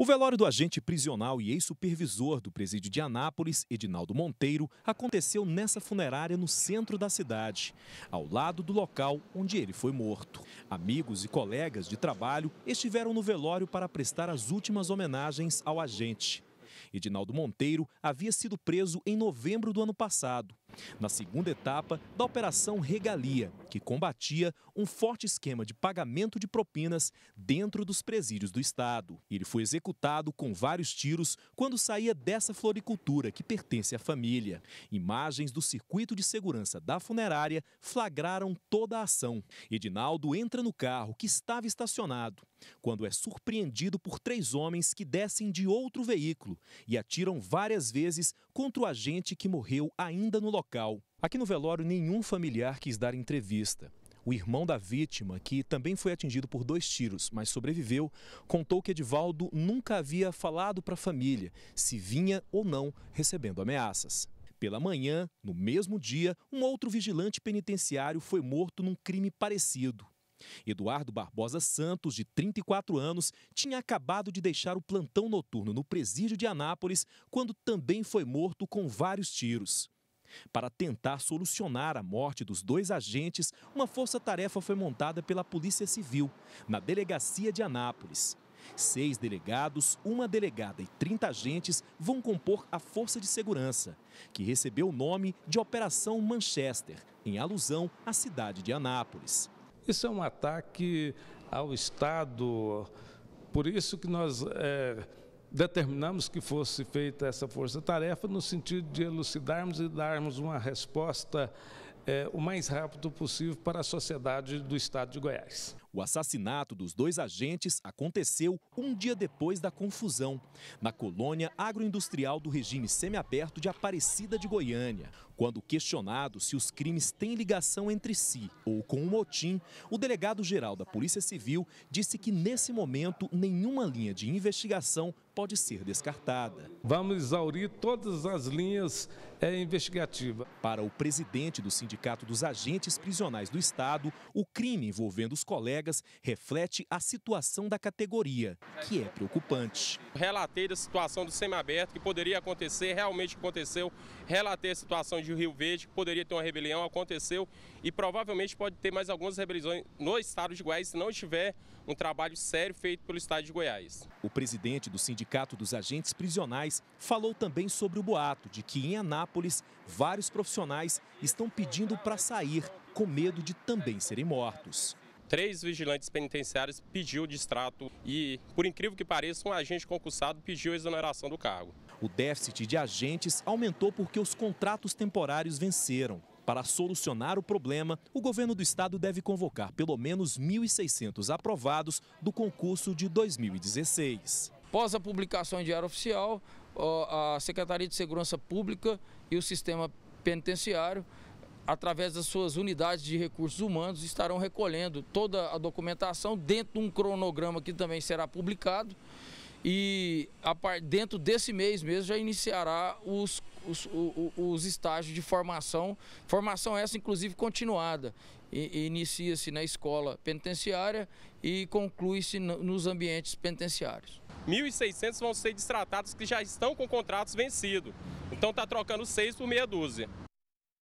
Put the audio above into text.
O velório do agente prisional e ex-supervisor do presídio de Anápolis, Edinaldo Monteiro, aconteceu nessa funerária no centro da cidade, ao lado do local onde ele foi morto. Amigos e colegas de trabalho estiveram no velório para prestar as últimas homenagens ao agente. Edinaldo Monteiro havia sido preso em novembro do ano passado na segunda etapa da Operação Regalia, que combatia um forte esquema de pagamento de propinas dentro dos presídios do Estado. Ele foi executado com vários tiros quando saía dessa floricultura que pertence à família. Imagens do circuito de segurança da funerária flagraram toda a ação. Edinaldo entra no carro que estava estacionado, quando é surpreendido por três homens que descem de outro veículo e atiram várias vezes contra o agente que morreu ainda no local local. Aqui no velório, nenhum familiar quis dar entrevista. O irmão da vítima, que também foi atingido por dois tiros, mas sobreviveu, contou que Edivaldo nunca havia falado para a família se vinha ou não recebendo ameaças. Pela manhã, no mesmo dia, um outro vigilante penitenciário foi morto num crime parecido. Eduardo Barbosa Santos, de 34 anos, tinha acabado de deixar o plantão noturno no presídio de Anápolis quando também foi morto com vários tiros. Para tentar solucionar a morte dos dois agentes, uma força-tarefa foi montada pela Polícia Civil, na delegacia de Anápolis. Seis delegados, uma delegada e 30 agentes vão compor a Força de Segurança, que recebeu o nome de Operação Manchester, em alusão à cidade de Anápolis. Isso é um ataque ao Estado. Por isso que nós. É determinamos que fosse feita essa força-tarefa no sentido de elucidarmos e darmos uma resposta é, o mais rápido possível para a sociedade do estado de Goiás. O assassinato dos dois agentes aconteceu um dia depois da confusão, na colônia agroindustrial do regime semiaberto de Aparecida de Goiânia. Quando questionado se os crimes têm ligação entre si ou com o um motim, o delegado-geral da Polícia Civil disse que nesse momento nenhuma linha de investigação pode ser descartada. Vamos exaurir todas as linhas é, investigativas. Para o presidente do Sindicato dos Agentes Prisionais do Estado, o crime envolvendo os colegas vagas reflete a situação da categoria, que é preocupante. Relatei da situação do semiaberto que poderia acontecer, realmente aconteceu. Relatei a situação de Rio Verde, que poderia ter uma rebelião, aconteceu. E provavelmente pode ter mais algumas rebeliões no estado de Goiás se não tiver um trabalho sério feito pelo estado de Goiás. O presidente do Sindicato dos Agentes Prisionais falou também sobre o boato de que em Anápolis vários profissionais estão pedindo para sair com medo de também serem mortos três vigilantes penitenciários pediu distrato e, por incrível que pareça, um agente concursado pediu a exoneração do cargo. O déficit de agentes aumentou porque os contratos temporários venceram. Para solucionar o problema, o governo do estado deve convocar pelo menos 1.600 aprovados do concurso de 2016. Após a publicação em Diário Oficial, a Secretaria de Segurança Pública e o Sistema Penitenciário através das suas unidades de recursos humanos, estarão recolhendo toda a documentação dentro de um cronograma que também será publicado. E dentro desse mês mesmo já iniciará os, os, os estágios de formação, formação essa inclusive continuada. Inicia-se na escola penitenciária e conclui-se nos ambientes penitenciários. 1.600 vão ser destratados que já estão com contratos vencidos. Então está trocando seis por meia dúzia.